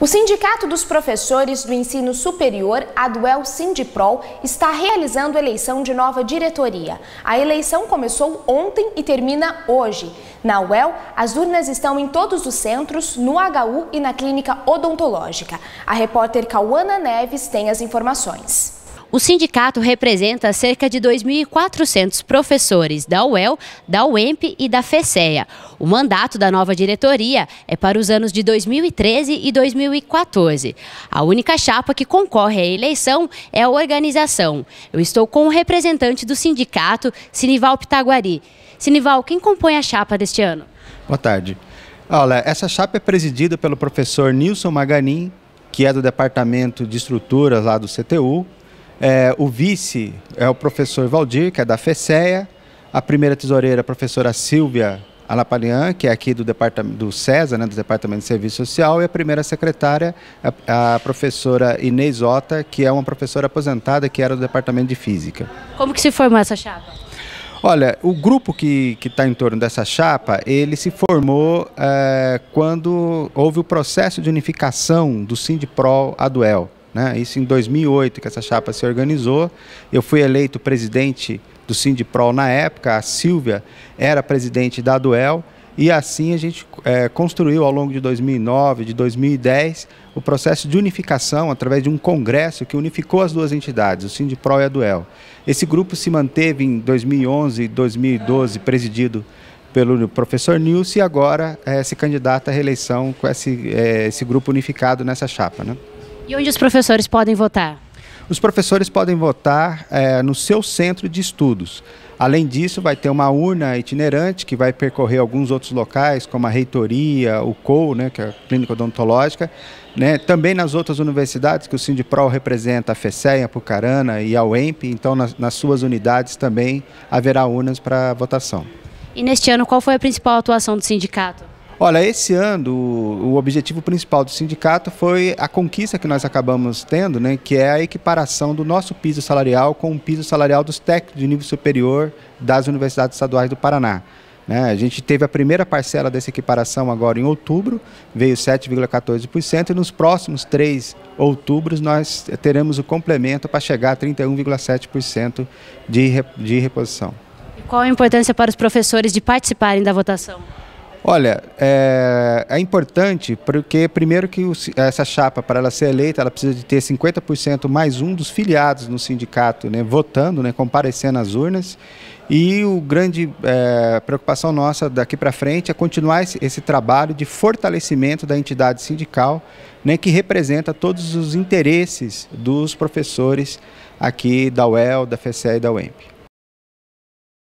O Sindicato dos Professores do Ensino Superior, a Duel Sindiprol, está realizando eleição de nova diretoria. A eleição começou ontem e termina hoje. Na UEL, as urnas estão em todos os centros, no HU e na clínica odontológica. A repórter Cauana Neves tem as informações. O sindicato representa cerca de 2.400 professores da UEL, da UEMP e da FECEA. O mandato da nova diretoria é para os anos de 2013 e 2014. A única chapa que concorre à eleição é a organização. Eu estou com o representante do sindicato, Sinival Pitaguari. Sinival, quem compõe a chapa deste ano? Boa tarde. Olha, essa chapa é presidida pelo professor Nilson Maganin, que é do Departamento de Estruturas lá do CTU, é, o vice é o professor Valdir, que é da FECEA. A primeira tesoureira é a professora Silvia Alapalian, que é aqui do departamento do CESA, né, do Departamento de Serviço Social, e a primeira secretária, é a, a, professora Inês Ota, que é uma professora aposentada que era do Departamento de Física. Como que se formou essa chapa? Olha, o grupo que está em torno dessa chapa, ele se formou é, quando houve o processo de unificação do Sindipro a Duel. Né? Isso em 2008, que essa chapa se organizou. Eu fui eleito presidente do Sindipro na época, a Silvia era presidente da Duel, e assim a gente é, construiu ao longo de 2009, de 2010, o processo de unificação através de um congresso que unificou as duas entidades, o Sindipro e a Duel. Esse grupo se manteve em 2011 e 2012 presidido pelo professor Nilce e agora é, se candidata à reeleição com esse, é, esse grupo unificado nessa chapa. Né? E onde os professores podem votar? Os professores podem votar é, no seu centro de estudos. Além disso, vai ter uma urna itinerante que vai percorrer alguns outros locais, como a reitoria, o COU, né, que é a Clínica Odontológica, né, também nas outras universidades, que o Sindipro representa a FECEM, a Pucarana e a UEMP, então nas, nas suas unidades também haverá urnas para votação. E neste ano, qual foi a principal atuação do sindicato? Olha, esse ano o, o objetivo principal do sindicato foi a conquista que nós acabamos tendo, né, que é a equiparação do nosso piso salarial com o piso salarial dos técnicos de nível superior das universidades estaduais do Paraná. Né. A gente teve a primeira parcela dessa equiparação agora em outubro, veio 7,14%, e nos próximos três outubros nós teremos o complemento para chegar a 31,7% de, de reposição. E qual a importância para os professores de participarem da votação? Olha, é, é importante porque, primeiro, que o, essa chapa, para ela ser eleita, ela precisa de ter 50% mais um dos filiados no sindicato, né, votando, né, comparecendo às urnas. E o grande é, preocupação nossa daqui para frente é continuar esse, esse, trabalho de fortalecimento da entidade sindical, né, que representa todos os interesses dos professores aqui da UEL, da FECE e da UEMP.